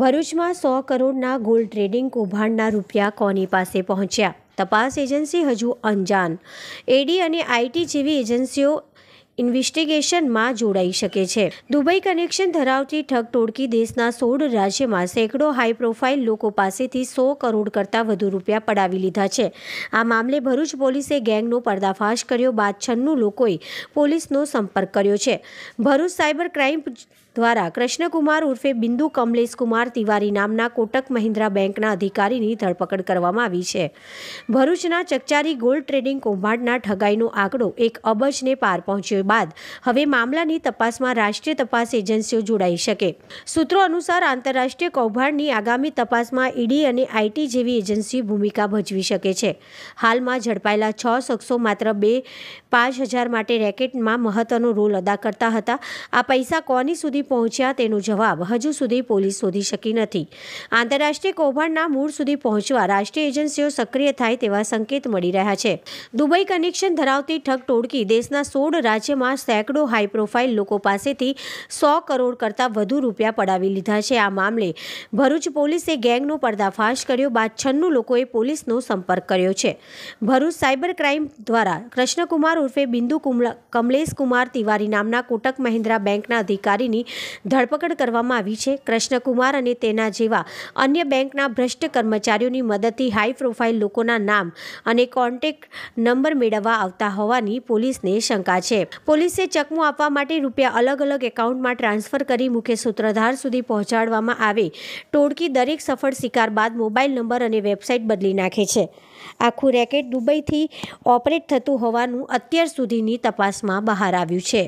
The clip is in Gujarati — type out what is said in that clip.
ભરૂચમાં સો કરોડના ગોલ્ડ ટ્રેડિંગ કૌભાંડના રૂપિયા કોની પાસે પહોંચ્યા તપાસ એજન્સી હજુ અંજાન એડી અને આઈટી જેવી એજન્સીઓ ઇન્વેસ્ટિગેશનમાં જોડાઈ શકે છે દુબઈ કનેક્શન ધરાવતી ઠગ ટોળકી દેશના સોળ રાજ્યમાં સેંકડો હાઈ પ્રોફાઇલ લોકો પાસેથી સો કરોડ કરતાં વધુ રૂપિયા પડાવી લીધા છે આ મામલે ભરૂચ પોલીસે ગેંગનો પર્દાફાશ કર્યો બાદ છન્નું લોકોએ પોલીસનો સંપર્ક કર્યો છે ભરૂચ સાયબર ક્રાઇમ દ્વારા કૃષ્ણકુમાર ઉર્ફે બિંદુ કમલેશ કુમાર તિવારી નામના કોટક મહિન્દ્રા બેંકના અધિકારીની ધરપકડ કરવામાં આવી છે ભરૂચના ચકચારી ગોલ્ડ ટ્રેડિંગ કૌભાંડના ઠગાઈનો આંકડો એક અબજને પાર પહોંચ્યો ભેળસેળ બાદ હવે મામલાની તપાસમાં રાષ્ટ્રીય તપાસ એજન્સીઓ જોડાઈ શકે સૂત્રો અનુસાર આંતરરાષ્ટ્રીય કૌભાંડની આગામી તપાસમાં ઈડી અને આઈટી જેવી એજન્સી ભૂમિકા ભજવી શકે છે હાલમાં ઝડપાયેલા છ શખ્સો માત્ર બે પાંચ હજાર માટે રેકેટમાં મહત્વનો રોલ અદા કરતા હતા આ પૈસા કોની સુધી પહોંચ્યા તેનો જવાબ હજુ સુધી પોલીસ શોધી શકી નથી આંતરરાષ્ટ્રીય કૌભાંડના મૂળ સુધી પહોંચવા રાષ્ટ્રીય એજન્સીઓ સક્રિય થાય તેવા સંકેત મળી રહ્યા છે દુબઈ કનેક્શન ધરાવતી ઠગ ટોળકી દેશના સોળ રાજ્ય રાજ્યમાં સેંકડો હાઈ પ્રોફાઇલ લોકો પાસેથી સો કરોડ કરતાં વધુ રૂપિયા પડાવી લીધા છે આ મામલે ભરૂચ પોલીસે ગેંગનો પર્દાફાશ કર્યો બાદ છન્નું લોકોએ પોલીસનો સંપર્ક કર્યો છે ભરૂચ સાયબર ક્રાઇમ દ્વારા કૃષ્ણકુમાર ઉર્ફે બિંદુ કમલેશ કુમાર તિવારી નામના કોટક મહિન્દ્રા બેંકના અધિકારીની ધરપકડ કરવામાં આવી છે કૃષ્ણકુમાર અને તેના જેવા અન્ય બેંકના ભ્રષ્ટ કર્મચારીઓની મદદથી હાઈ પ્રોફાઇલ લોકોના નામ અને કોન્ટેક્ટ નંબર મેળવવા આવતા હોવાની પોલીસને શંકા છે પોલીસે ચકમો આપવા માટે રૂપિયા અલગ અલગ એકાઉન્ટમાં ટ્રાન્સફર કરી મુખ્ય સૂત્રધાર સુધી પહોંચાડવામાં આવે ટોળકી દરેક સફળ શિકાર બાદ મોબાઈલ નંબર અને વેબસાઇટ બદલી નાખે છે આખું રેકેટ દુબઈથી ઓપરેટ થતું હોવાનું અત્યાર સુધીની તપાસમાં બહાર આવ્યું છે